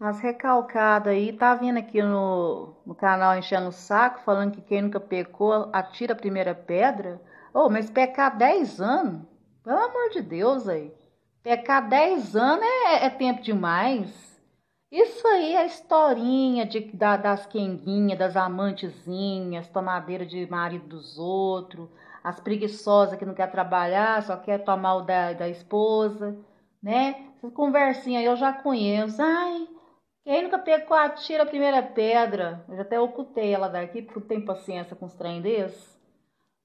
mas recalcadas aí, tá vindo aqui no, no canal enchendo o saco, falando que quem nunca pecou atira a primeira pedra. Ô, oh, mas pecar 10 anos, pelo amor de Deus aí. Pecar 10 anos é, é, é tempo demais. Isso aí é historinha de, da, das quenguinhas, das amantezinhas, tomadeira de marido dos outros, as preguiçosas que não quer trabalhar, só quer tomar o da, da esposa, né? Essa conversinha aí eu já conheço. Ai, quem nunca pecou, atira a primeira pedra. Eu já até ocultei ela daqui, porque eu tem paciência com os trem desse.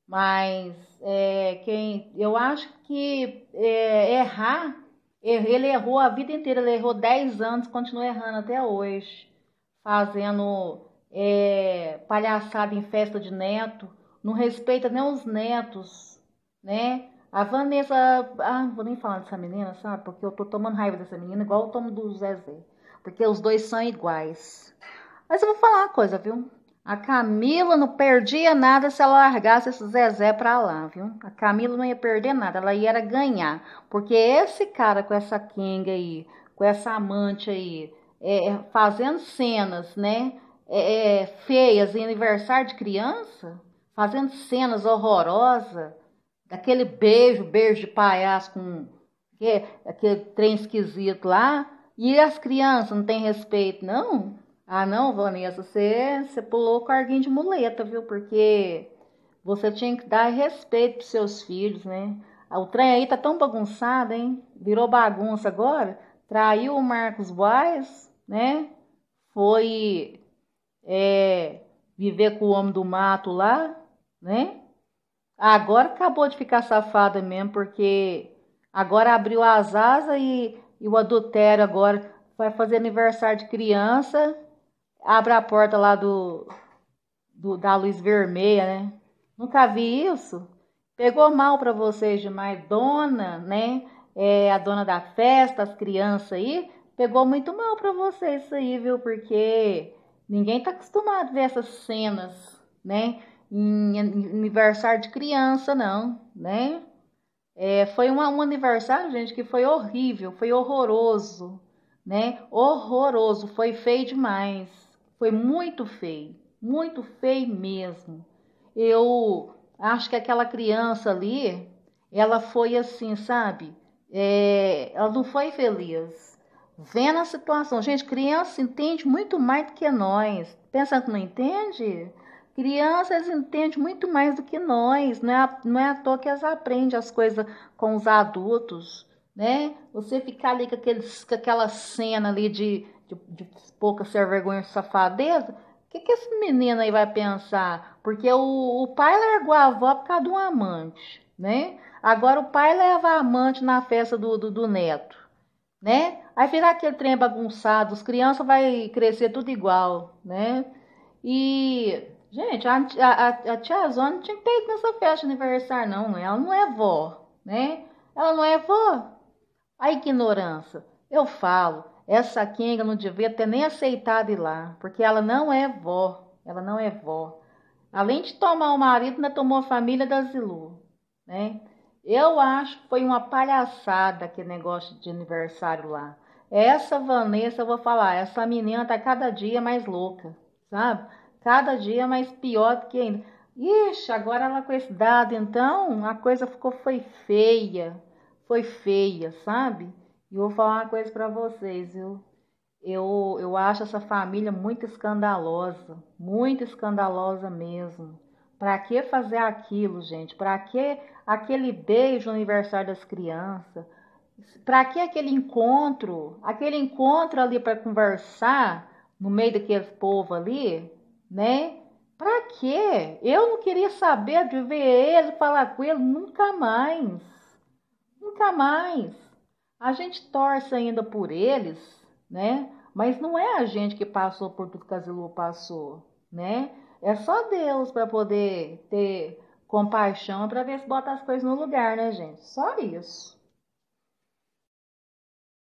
Mas é, quem, eu acho que é, errar, er, ele errou a vida inteira, ele errou 10 anos, continua errando até hoje, fazendo é, palhaçada em festa de neto, não respeita nem os netos, né? A Vanessa, ah, vou nem falar dessa menina, sabe? Porque eu tô tomando raiva dessa menina, igual eu tomo do Zezé porque os dois são iguais. Mas eu vou falar uma coisa, viu? A Camila não perdia nada se ela largasse esse Zezé pra lá, viu? A Camila não ia perder nada, ela ia ganhar. Porque esse cara com essa Kenga aí, com essa amante aí, é, é, fazendo cenas, né? É, é, feias em aniversário de criança, fazendo cenas horrorosas, daquele beijo, beijo de palhaço com aquele, aquele trem esquisito lá. E as crianças não têm respeito, não? Ah, não, Vanessa, você, você pulou o carguinho de muleta, viu? Porque você tinha que dar respeito pros seus filhos, né? O trem aí tá tão bagunçado, hein? Virou bagunça agora. Traiu o Marcos Boas, né? Foi é, viver com o homem do mato lá, né? Agora acabou de ficar safada mesmo, porque agora abriu as asas e e o adultério agora vai fazer aniversário de criança, abre a porta lá do, do da luz vermelha, né? Nunca vi isso. Pegou mal para vocês demais, dona, né? É, a dona da festa, as crianças aí, pegou muito mal para vocês isso aí, viu? Porque ninguém tá acostumado a ver essas cenas, né? Em aniversário de criança, não, né? É, foi uma, um aniversário, gente, que foi horrível, foi horroroso, né? Horroroso, foi feio demais. Foi muito feio, muito feio mesmo. Eu acho que aquela criança ali, ela foi assim, sabe? É, ela não foi feliz. Vendo a situação, gente, criança entende muito mais do que nós. Pensando que não entende? Crianças entendem muito mais do que nós, não é, não é à toa que elas aprendem as coisas com os adultos, né? Você ficar ali com, aqueles, com aquela cena ali de, de, de pouca ser vergonha e safadeza, o que, que esse menino aí vai pensar? Porque o, o pai largou a avó por causa de um amante, né? Agora o pai leva a amante na festa do, do, do neto, né? Aí virar aquele trem bagunçado, as crianças vai crescer tudo igual, né? E Gente, a, a, a tia Zona não tinha que ter ido nessa festa de aniversário, não. Né? Ela não é vó, né? Ela não é vó. A ignorância. Eu falo, essa Kenga não devia ter nem aceitado ir lá, porque ela não é vó. Ela não é vó. Além de tomar o marido, ainda né, tomou a família da Zilu, né? Eu acho que foi uma palhaçada aquele negócio de aniversário lá. Essa Vanessa, eu vou falar, essa menina tá cada dia mais louca, sabe? cada dia mais pior do que ainda. Ixi, agora ela com esse dado, então a coisa ficou foi feia, foi feia, sabe? E vou falar uma coisa para vocês, viu? Eu, eu acho essa família muito escandalosa, muito escandalosa mesmo. Para que fazer aquilo, gente? Para que aquele beijo no aniversário das crianças? Para que aquele encontro? Aquele encontro ali para conversar no meio daquele povo ali? né? Pra quê? Eu não queria saber de ver ele, falar com ele nunca mais. Nunca mais. A gente torce ainda por eles, né? Mas não é a gente que passou por tudo que a Zilu passou, né? É só Deus para poder ter compaixão para ver se bota as coisas no lugar, né, gente? Só isso.